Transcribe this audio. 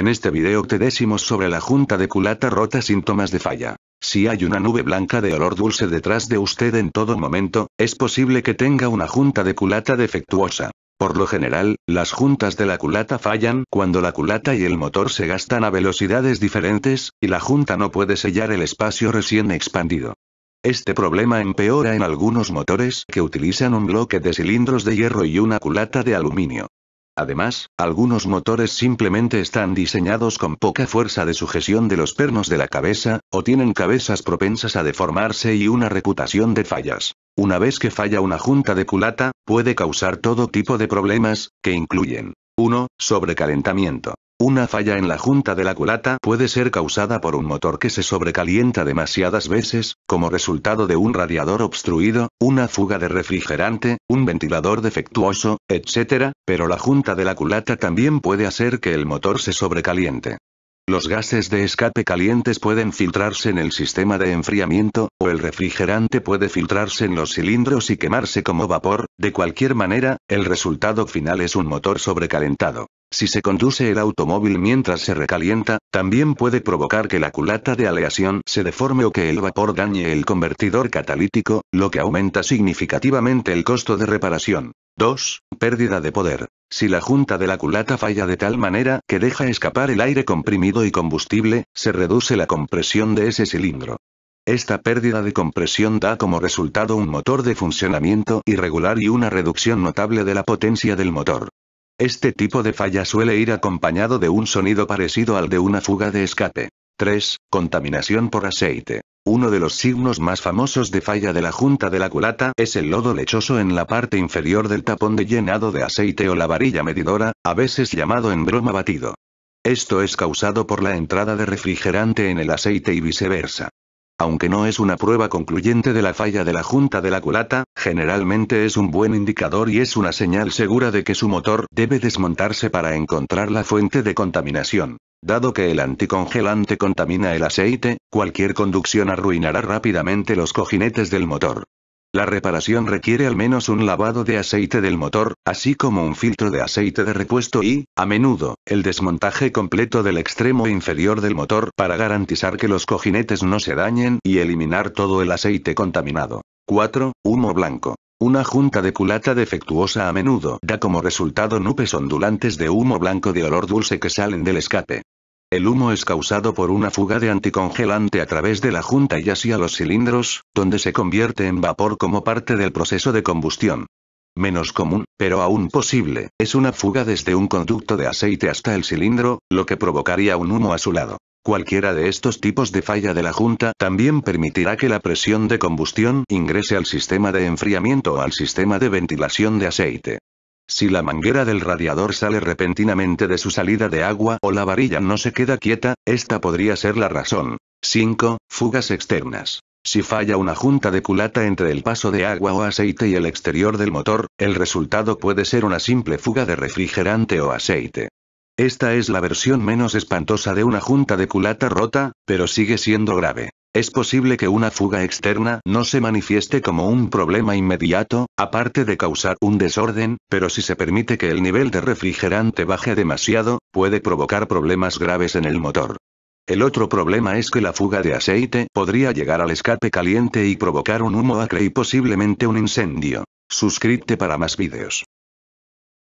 En este video te decimos sobre la junta de culata rota síntomas de falla. Si hay una nube blanca de olor dulce detrás de usted en todo momento, es posible que tenga una junta de culata defectuosa. Por lo general, las juntas de la culata fallan cuando la culata y el motor se gastan a velocidades diferentes, y la junta no puede sellar el espacio recién expandido. Este problema empeora en algunos motores que utilizan un bloque de cilindros de hierro y una culata de aluminio. Además, algunos motores simplemente están diseñados con poca fuerza de sujeción de los pernos de la cabeza, o tienen cabezas propensas a deformarse y una reputación de fallas. Una vez que falla una junta de culata, puede causar todo tipo de problemas, que incluyen 1. Sobrecalentamiento. Una falla en la junta de la culata puede ser causada por un motor que se sobrecalienta demasiadas veces, como resultado de un radiador obstruido, una fuga de refrigerante, un ventilador defectuoso, etc., pero la junta de la culata también puede hacer que el motor se sobrecaliente. Los gases de escape calientes pueden filtrarse en el sistema de enfriamiento, o el refrigerante puede filtrarse en los cilindros y quemarse como vapor, de cualquier manera, el resultado final es un motor sobrecalentado. Si se conduce el automóvil mientras se recalienta, también puede provocar que la culata de aleación se deforme o que el vapor dañe el convertidor catalítico, lo que aumenta significativamente el costo de reparación. 2. Pérdida de poder. Si la junta de la culata falla de tal manera que deja escapar el aire comprimido y combustible, se reduce la compresión de ese cilindro. Esta pérdida de compresión da como resultado un motor de funcionamiento irregular y una reducción notable de la potencia del motor. Este tipo de falla suele ir acompañado de un sonido parecido al de una fuga de escape. 3. Contaminación por aceite. Uno de los signos más famosos de falla de la junta de la culata es el lodo lechoso en la parte inferior del tapón de llenado de aceite o la varilla medidora, a veces llamado en broma batido. Esto es causado por la entrada de refrigerante en el aceite y viceversa. Aunque no es una prueba concluyente de la falla de la junta de la culata, generalmente es un buen indicador y es una señal segura de que su motor debe desmontarse para encontrar la fuente de contaminación. Dado que el anticongelante contamina el aceite, cualquier conducción arruinará rápidamente los cojinetes del motor. La reparación requiere al menos un lavado de aceite del motor, así como un filtro de aceite de repuesto y, a menudo, el desmontaje completo del extremo inferior del motor para garantizar que los cojinetes no se dañen y eliminar todo el aceite contaminado. 4. Humo blanco. Una junta de culata defectuosa a menudo da como resultado nubes ondulantes de humo blanco de olor dulce que salen del escape. El humo es causado por una fuga de anticongelante a través de la junta y hacia los cilindros, donde se convierte en vapor como parte del proceso de combustión. Menos común, pero aún posible, es una fuga desde un conducto de aceite hasta el cilindro, lo que provocaría un humo a su lado. Cualquiera de estos tipos de falla de la junta también permitirá que la presión de combustión ingrese al sistema de enfriamiento o al sistema de ventilación de aceite. Si la manguera del radiador sale repentinamente de su salida de agua o la varilla no se queda quieta, esta podría ser la razón. 5. Fugas externas. Si falla una junta de culata entre el paso de agua o aceite y el exterior del motor, el resultado puede ser una simple fuga de refrigerante o aceite. Esta es la versión menos espantosa de una junta de culata rota, pero sigue siendo grave. Es posible que una fuga externa no se manifieste como un problema inmediato, aparte de causar un desorden, pero si se permite que el nivel de refrigerante baje demasiado, puede provocar problemas graves en el motor. El otro problema es que la fuga de aceite podría llegar al escape caliente y provocar un humo acre y posiblemente un incendio. Suscríbete para más vídeos.